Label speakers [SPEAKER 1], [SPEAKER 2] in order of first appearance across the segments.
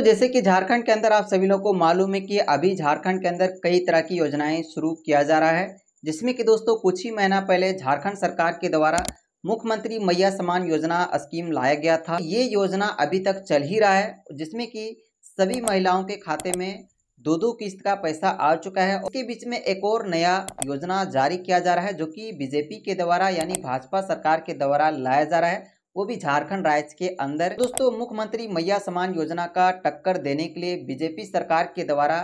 [SPEAKER 1] तो जैसे कि झारखंड के अंदर आप सभी लोग को मालूम है कि अभी झारखंड के अंदर कई तरह की योजनाएं शुरू किया जा रहा है जिसमें कि दोस्तों कुछ ही महीना पहले झारखंड सरकार के द्वारा मुख्यमंत्री मैया समान योजना स्कीम लाया गया था ये योजना अभी तक चल ही रहा है जिसमें कि सभी महिलाओं के खाते में दो दो किस्त का पैसा आ चुका है उसके बीच में एक और नया योजना जारी किया जा रहा है जो कि बीजेपी के द्वारा यानी भाजपा सरकार के द्वारा लाया जा रहा है वो भी झारखंड राज्य के अंदर दोस्तों मुख्यमंत्री मैया समान योजना का टक्कर देने के लिए बीजेपी सरकार के द्वारा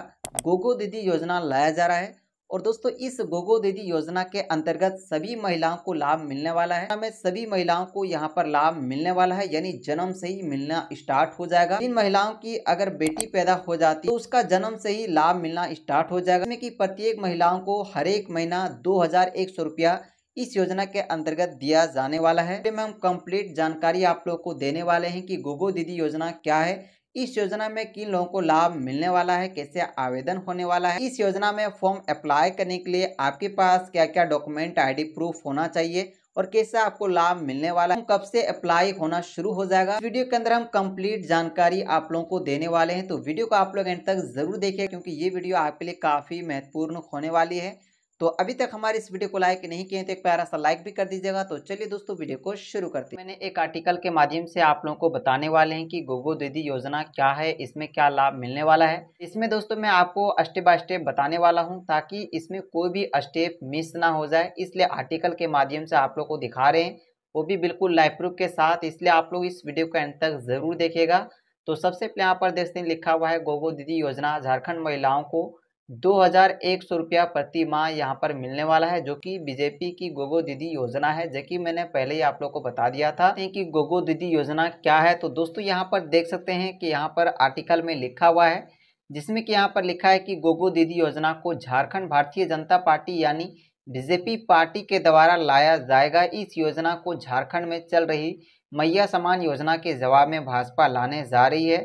[SPEAKER 1] गोगो दीदी योजना लाया जा रहा है और दोस्तों इस गोगो दीदी योजना के अंतर्गत सभी महिलाओं को लाभ मिलने वाला है हमें सभी महिलाओं को यहाँ पर लाभ मिलने वाला है यानी जन्म से ही मिलना स्टार्ट हो जाएगा इन महिलाओं की अगर बेटी पैदा हो जाती है तो उसका जन्म से ही लाभ मिलना स्टार्ट हो जाएगा की कि प्रत्येक महिलाओं को हर एक महीना दो हजार एक सौ रुपया इस योजना के अंतर्गत दिया जाने वाला है हम कंप्लीट जानकारी आप लोगों को देने वाले हैं कि गोगो दीदी योजना क्या है इस योजना में किन लोगों को लाभ मिलने वाला है कैसे आवेदन होने वाला है इस योजना में फॉर्म अप्लाई करने के लिए आपके पास क्या क्या डॉक्यूमेंट आईडी प्रूफ होना चाहिए और कैसा आपको लाभ मिलने वाला है कब से अप्लाई होना शुरू हो जाएगा वीडियो के अंदर हम कंप्लीट जानकारी आप लोगों को देने वाले हैं तो वीडियो को आप लोग एंड तक जरूर देखे क्योंकि ये वीडियो आपके लिए काफी महत्वपूर्ण होने वाली है तो अभी तक हमारे इस वीडियो को लाइक नहीं किए तो एक प्यारा सा लाइक भी कर दीजिएगा तो चलिए दोस्तों वीडियो को शुरू करते हैं मैंने एक आर्टिकल के माध्यम से आप लोगों को बताने वाले हैं कि गोगो दीदी योजना क्या है इसमें क्या लाभ मिलने वाला है इसमें दोस्तों मैं आपको स्टेप बाय स्टेप बताने वाला हूँ ताकि इसमें कोई भी स्टेप मिस ना हो जाए इसलिए आर्टिकल के माध्यम से आप लोग को दिखा रहे हैं वो भी बिल्कुल लाइव प्रूफ के साथ इसलिए आप लोग इस वीडियो को एंड तक ज़रूर देखेगा तो सबसे पहले यहाँ पर देखते हैं लिखा हुआ है गोगो दीदी योजना झारखंड महिलाओं को दो हज़ार एक सौ रुपया प्रति माह यहाँ पर मिलने वाला है जो कि बीजेपी की गोगो दीदी योजना है जो कि मैंने पहले ही आप लोग को बता दिया था कि गोगो दीदी योजना क्या है तो दोस्तों यहाँ पर देख सकते हैं कि यहाँ पर आर्टिकल में लिखा हुआ है जिसमें कि यहाँ पर लिखा है कि गोगो दीदी योजना को झारखंड भारतीय जनता पार्टी यानी बीजेपी पार्टी के द्वारा लाया जाएगा इस योजना को झारखंड में चल रही मैया समान योजना के जवाब में भाजपा लाने जा रही है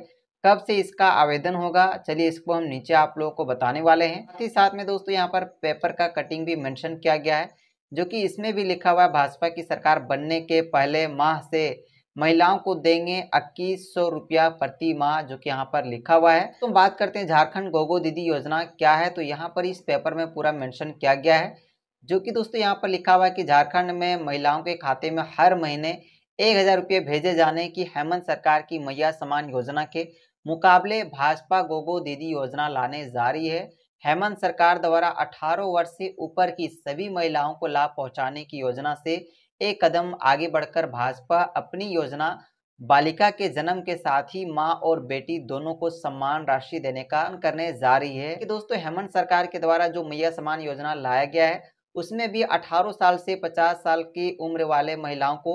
[SPEAKER 1] कब से इसका आवेदन होगा चलिए इसको हम नीचे आप लोगों को बताने वाले हैं साथ ही साथ में दोस्तों यहाँ पर पेपर का कटिंग भी मेंशन किया गया है जो कि इसमें भी लिखा हुआ है भाजपा की सरकार बनने के पहले माह से महिलाओं को देंगे इक्कीस सौ रुपया प्रति माह जो कि यहाँ पर लिखा हुआ है तो बात करते हैं झारखंड गोगो दीदी योजना क्या है तो यहाँ पर इस पेपर में पूरा मैंशन किया गया है जो कि दोस्तों यहाँ पर लिखा हुआ है कि झारखंड में महिलाओं के खाते में हर महीने एक हज़ार रुपये भेजे जाने की हेमंत सरकार की मैया समान योजना के मुकाबले भाजपा गोगो दीदी योजना लाने जारी है हेमंत सरकार द्वारा 18 वर्ष से ऊपर की सभी महिलाओं को लाभ पहुंचाने की योजना से एक कदम आगे बढ़कर भाजपा अपनी योजना बालिका के जन्म के साथ ही माँ और बेटी दोनों को सम्मान राशि देने का करने जा रही है कि दोस्तों हेमंत सरकार के द्वारा जो मैया सम्मान योजना लाया गया है उसमें भी 18 साल से 50 साल की उम्र वाले महिलाओं को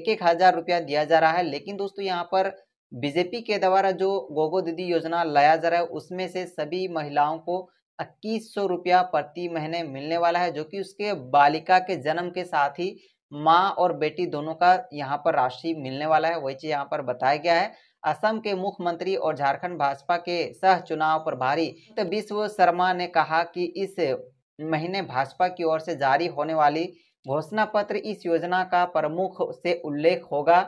[SPEAKER 1] एक एक हज़ार रुपया दिया जा रहा है लेकिन दोस्तों यहाँ पर बीजेपी के द्वारा जो गोगो दीदी योजना लाया जा रहा है उसमें से सभी महिलाओं को इक्कीस सौ रुपया प्रति महीने मिलने वाला है जो कि उसके बालिका के जन्म के साथ ही माँ और बेटी दोनों का यहाँ पर राशि मिलने वाला है वही चीज यहाँ पर बताया गया है असम के मुख्यमंत्री और झारखंड भाजपा के सह चुनाव प्रभारी तो विश्व शर्मा ने कहा कि इस महीने भाजपा की ओर से जारी होने वाली घोषणा पत्र इस योजना का प्रमुख से उल्लेख होगा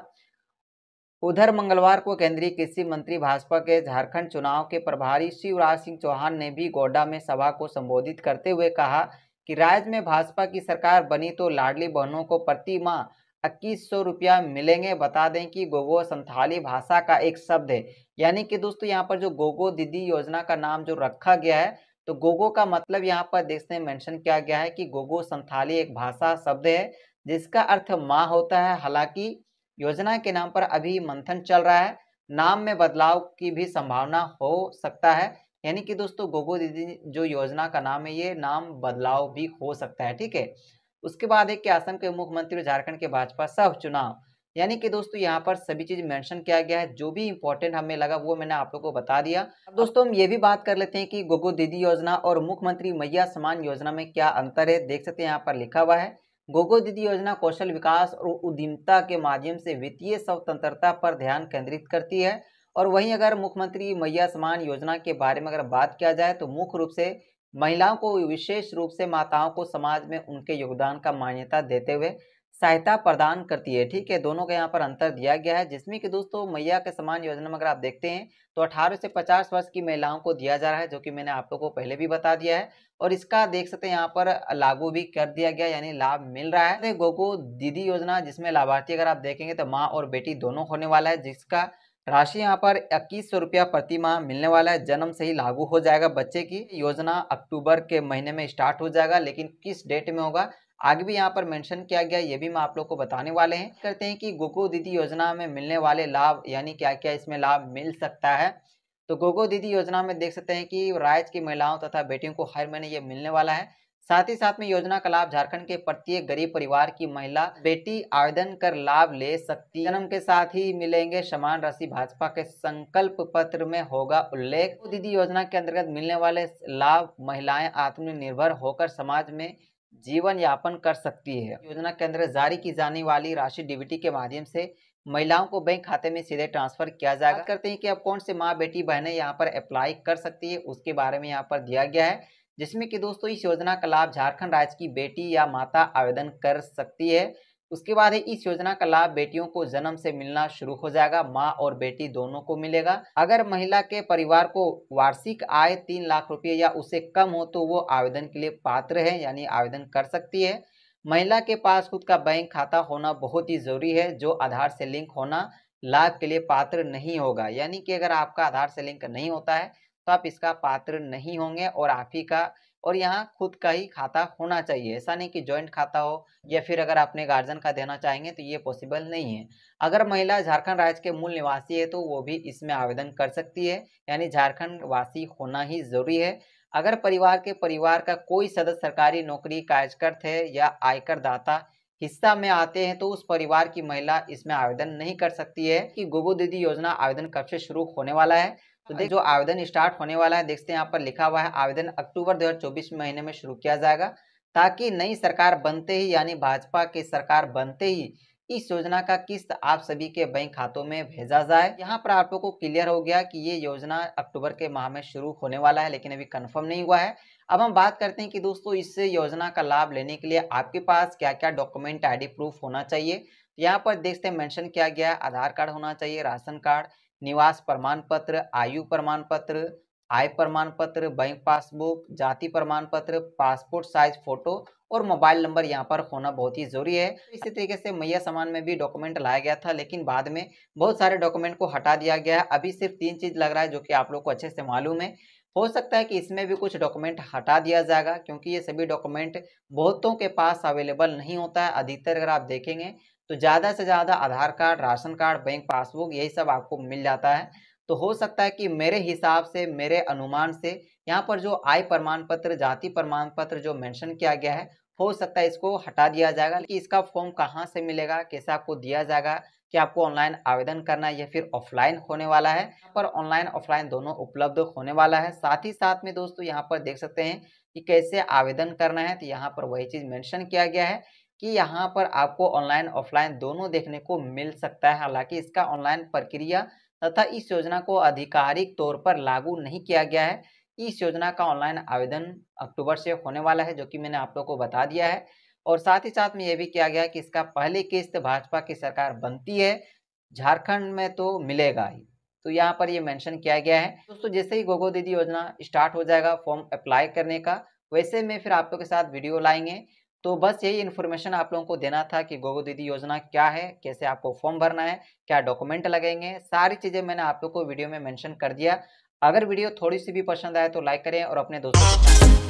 [SPEAKER 1] उधर मंगलवार को केंद्रीय कृषि मंत्री भाजपा के झारखंड चुनाव के प्रभारी शिवराज सिंह चौहान ने भी गोड्डा में सभा को संबोधित करते हुए कहा कि राज्य में भाजपा की सरकार बनी तो लाडली बहनों को प्रति माह इक्कीस सौ रुपया मिलेंगे बता दें कि गोगो संथाली भाषा का एक शब्द है यानी कि दोस्तों यहाँ पर जो गोगो दीदी योजना का नाम जो रखा गया है तो गोगो का मतलब यहाँ पर देखने मेंशन किया गया है कि गोगो संथाली एक भाषा शब्द है जिसका अर्थ माँ होता है हालांकि योजना के नाम पर अभी मंथन चल रहा है नाम में बदलाव की भी संभावना हो सकता है यानी कि दोस्तों गोगो दीदी जो योजना का नाम है ये नाम बदलाव भी हो सकता है ठीक है उसके बाद है आसम के मुख्यमंत्री झारखंड के भाजपा सह चुनाव यानी कि दोस्तों यहाँ पर सभी चीज मेंशन किया गया है जो भी इंपॉर्टेंट हमें लगा वो मैंने आप लोगों को बता दिया अब दोस्तों हम ये भी बात कर लेते हैं कि गोगो दीदी योजना और मुख्यमंत्री मैया समान योजना में क्या अंतर है देख सकते हैं यहाँ पर लिखा हुआ है गोगो दीदी योजना कौशल विकास और उद्यमिता के माध्यम से वित्तीय स्वतंत्रता पर ध्यान केंद्रित करती है और वहीं अगर मुख्यमंत्री मैया समान योजना के बारे में अगर बात किया जाए तो मुख्य रूप से महिलाओं को विशेष रूप से माताओं को समाज में उनके योगदान का मान्यता देते हुए सहायता प्रदान करती है ठीक है दोनों का यहाँ पर अंतर दिया गया है जिसमें कि दोस्तों मैया के समान योजना में अगर आप देखते हैं तो 18 से 50 वर्ष की महिलाओं को दिया जा रहा है जो कि मैंने आप लोगों को पहले भी बता दिया है और इसका देख सकते हैं यहाँ पर लागू भी कर दिया गया यानी लाभ मिल रहा है गोगो दीदी योजना जिसमें लाभार्थी अगर आप देखेंगे तो माँ और बेटी दोनों होने वाला है जिसका राशि यहाँ पर इक्कीस सौ रुपया प्रति माह मिलने वाला है जन्म से ही लागू हो जाएगा बच्चे की योजना अक्टूबर के महीने में स्टार्ट हो जाएगा लेकिन किस डेट में होगा आगे भी यहाँ पर मेंशन किया गया ये भी मैं आप लोग को बताने वाले हैं करते हैं कि गोगो दीदी योजना में मिलने वाले लाभ यानी क्या क्या इसमें लाभ मिल सकता है तो गोगो दीदी योजना में देख सकते हैं कि राज्य की महिलाओं तथा बेटियों को हर महीने ये मिलने वाला है साथ ही साथ में योजना का लाभ झारखंड के प्रत्येक गरीब परिवार की महिला बेटी आवेदन कर लाभ ले सकती जन्म के साथ ही मिलेंगे समान राशि भाजपा के संकल्प पत्र में होगा उल्लेख दीदी योजना के अंतर्गत मिलने वाले लाभ महिलाएं आत्मनिर्भर होकर समाज में जीवन यापन कर सकती है योजना के अंदर जारी की जाने वाली राशि डीबीटी के माध्यम से महिलाओं को बैंक खाते में सीधे ट्रांसफर किया जाएगा करते हैं कि अब कौन से माँ बेटी बहनें यहाँ पर अप्लाई कर सकती है उसके बारे में यहाँ पर दिया गया है जिसमें कि दोस्तों इस योजना का लाभ झारखंड राज्य की बेटी या माता आवेदन कर सकती है उसके बाद है इस योजना का लाभ बेटियों को जन्म से मिलना शुरू हो जाएगा माँ और बेटी दोनों को मिलेगा अगर महिला के परिवार को वार्षिक आय तीन लाख रुपये या उससे कम हो तो वो आवेदन के लिए पात्र है यानी आवेदन कर सकती है महिला के पास खुद का बैंक खाता होना बहुत ही जरूरी है जो आधार से लिंक होना लाभ के लिए पात्र नहीं होगा यानी कि अगर आपका आधार से लिंक नहीं होता है तो आप इसका पात्र नहीं होंगे और आप ही का और यहाँ खुद का ही खाता होना चाहिए ऐसा नहीं कि ज्वाइंट खाता हो या फिर अगर आपने गार्जियन का देना चाहेंगे तो ये पॉसिबल नहीं है अगर महिला झारखंड राज्य के मूल निवासी है तो वो भी इसमें आवेदन कर सकती है यानी झारखंड वासी होना ही जरूरी है अगर परिवार के परिवार का कोई सदस्य सरकारी नौकरी कार्यकर्त है या आयकर दाता हिस्सा में आते हैं तो उस परिवार की महिला इसमें आवेदन नहीं कर सकती है कि गोबो दीदी योजना आवेदन कब से शुरू होने वाला है तो देखिए जो आवेदन स्टार्ट होने वाला है देखते हैं यहाँ पर लिखा हुआ है आवेदन अक्टूबर 2024 महीने में शुरू किया जाएगा ताकि नई सरकार बनते ही यानी भाजपा की सरकार बनते ही इस योजना का किस्त आप सभी के बैंक खातों में भेजा जाए यहाँ पर आप लोग को क्लियर हो गया कि ये योजना अक्टूबर के माह में शुरू होने वाला है लेकिन अभी कंफर्म नहीं हुआ है अब हम बात करते हैं कि दोस्तों इस योजना का लाभ लेने के लिए आपके पास क्या क्या डॉक्यूमेंट आईडी प्रूफ होना चाहिए तो यहाँ पर देखते हैं मैंशन किया गया आधार कार्ड होना चाहिए राशन कार्ड निवास प्रमाण पत्र आयु प्रमाण पत्र आय प्रमाण पत्र बैंक पासबुक जाति प्रमाण पत्र पासपोर्ट साइज फोटो और मोबाइल नंबर यहाँ पर होना बहुत ही जरूरी है तो इसी तरीके से मैया सामान में भी डॉक्यूमेंट लाया गया था लेकिन बाद में बहुत सारे डॉक्यूमेंट को हटा दिया गया है अभी सिर्फ तीन चीज़ लग रहा है जो कि आप लोग को अच्छे से मालूम है हो सकता है कि इसमें भी कुछ डॉक्यूमेंट हटा दिया जाएगा क्योंकि ये सभी डॉक्यूमेंट बहुतों के पास अवेलेबल नहीं होता है अधिकतर अगर आप देखेंगे तो ज़्यादा से ज़्यादा Aadhaar card ration card bank passbook यही सब आपको मिल जाता है तो हो सकता है कि मेरे हिसाब से मेरे अनुमान से यहाँ पर जो आय प्रमाण पत्र जाति प्रमाण पत्र जो मेंशन किया गया है हो सकता है इसको हटा दिया जाएगा कि इसका फॉर्म कहाँ से मिलेगा कैसे आपको दिया जाएगा कि आपको ऑनलाइन आवेदन करना है या फिर ऑफलाइन होने वाला है पर ऑनलाइन ऑफलाइन दोनों उपलब्ध होने वाला है साथ ही साथ में दोस्तों यहाँ पर देख सकते हैं कि कैसे आवेदन करना है तो यहाँ पर वही चीज़ मेंशन किया गया है कि यहाँ पर आपको ऑनलाइन ऑफलाइन दोनों देखने को मिल सकता है हालांकि इसका ऑनलाइन प्रक्रिया तथा इस योजना को आधिकारिक तौर पर लागू नहीं किया गया है इस योजना का ऑनलाइन आवेदन अक्टूबर से होने वाला है जो कि मैंने आप लोग को बता दिया है और साथ ही साथ में यह भी किया गया कि इसका पहली किस्त भाजपा की सरकार बनती है झारखंड में तो मिलेगा ही तो यहाँ पर ये मेंशन किया गया है दोस्तों जैसे ही गोगो दीदी योजना स्टार्ट हो जाएगा फॉर्म अप्लाई करने का वैसे में फिर आप लोग के साथ वीडियो लाएंगे तो बस यही इन्फॉर्मेशन आप लोगों को देना था कि गोगो दीदी योजना क्या है कैसे आपको फॉर्म भरना है क्या डॉक्यूमेंट लगेंगे सारी चीज़ें मैंने आप लोग को वीडियो में मेंशन कर दिया अगर वीडियो थोड़ी सी भी पसंद आए तो लाइक करें और अपने दोस्तों